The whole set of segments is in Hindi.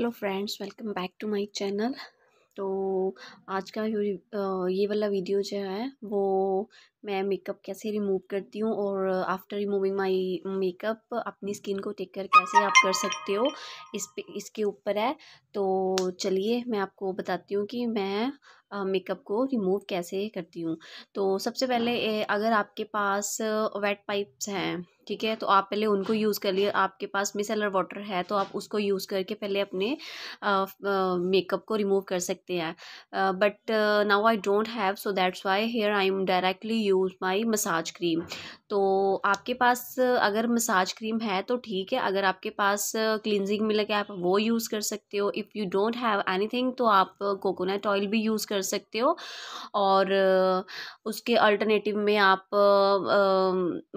hello friends welcome back to my channel तो आज का ये वाला वीडियो जो है वो मैं मेकअप कैसे रिमूव करती हूँ और आफ्टर रिमूविंग माय मेकअप अपनी स्किन को टेक कर कैसे आप कर सकते हो इस पे इसके ऊपर है तो चलिए मैं आपको बताती हूँ कि मैं मेकअप को रिमूव कैसे करती हूँ तो सबसे पहले अगर आपके पास वेट पाइप्स हैं ठीक है तो आप पहले उनको यूज़ कर लिए आपके पास मिसलर वाटर है तो आप उसको यूज़ करके पहले अपने मेकअप को रिमूव कर सकते हैं but now I don't have so that's why here I am directly use my massage cream तो आपके पास अगर मसाज क्रीम है तो ठीक है अगर आपके पास क्लिनजिंग मिल गया आप वो यूज़ कर सकते हो if you don't have any तो आप कोकोनट ऑयल भी यूज़ कर सकते हो और उसके अल्टरनेटिव में आप आ,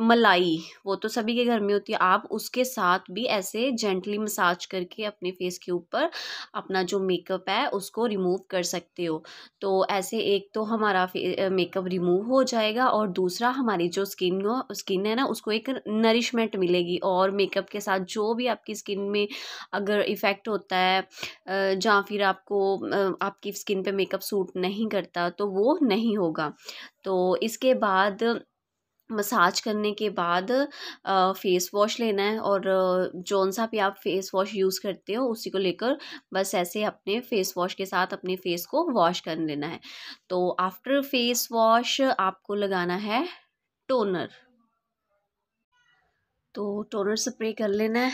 मलाई वो तो सभी के घर में होती है आप उसके साथ भी ऐसे जेंटली मसाज करके अपने फेस के ऊपर अपना जो मेकअप है उसको रिमूव कर सकते हो तो ऐसे एक तो हमारा मेकअप रिमूव हो जाएगा और दूसरा हमारी जो स्किन स्किन है ना उसको एक नरिशमेंट मिलेगी और मेकअप के साथ जो भी आपकी स्किन में अगर इफ़ेक्ट होता है या फिर आपको आपकी स्किन पे मेकअप सूट नहीं करता तो वो नहीं होगा तो इसके बाद मसाज करने के बाद फेस वॉश लेना है और जौन सा भी आप फेस वॉश यूज़ करते हो उसी को लेकर बस ऐसे अपने फेस वॉश के साथ अपने फेस को वॉश कर लेना है तो आफ्टर फेस वॉश आपको लगाना है टोनर तो टोनर स्प्रे कर लेना है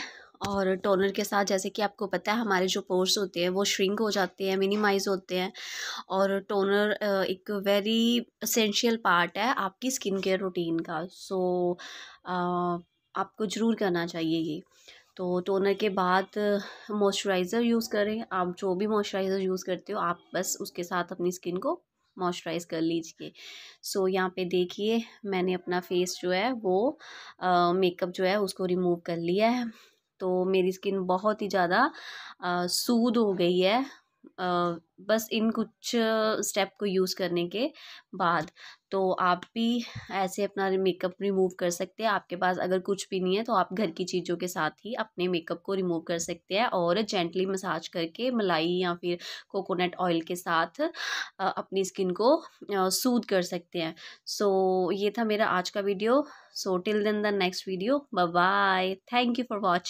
और टोनर के साथ जैसे कि आपको पता है हमारे जो पोर्स होते हैं वो श्रिंक हो जाते हैं मिनिमाइज होते हैं और टोनर एक वेरी असेंशियल पार्ट है आपकी स्किन केयर रूटीन का सो आपको ज़रूर करना चाहिए ये तो टोनर के बाद मॉइस्चराइज़र यूज़ करें आप जो भी मॉइस्चराइज़र यूज़ करते हो आप बस उसके साथ अपनी स्किन को मॉइस्चराइज़ कर लीजिए सो so, यहाँ पे देखिए मैंने अपना फेस जो है वो मेकअप जो है उसको रिमूव कर लिया है तो मेरी स्किन बहुत ही ज़्यादा सूद हो गई है आ, बस इन कुछ स्टेप को यूज़ करने के बाद तो आप भी ऐसे अपना मेकअप रिमूव कर सकते हैं आपके पास अगर कुछ भी नहीं है तो आप घर की चीज़ों के साथ ही अपने मेकअप को रिमूव कर सकते हैं और जेंटली मसाज करके मलाई या फिर कोकोनट ऑयल के साथ आ, अपनी स्किन को सूद कर सकते हैं सो so, ये था मेरा आज का video so till then the next video bye thank you for watching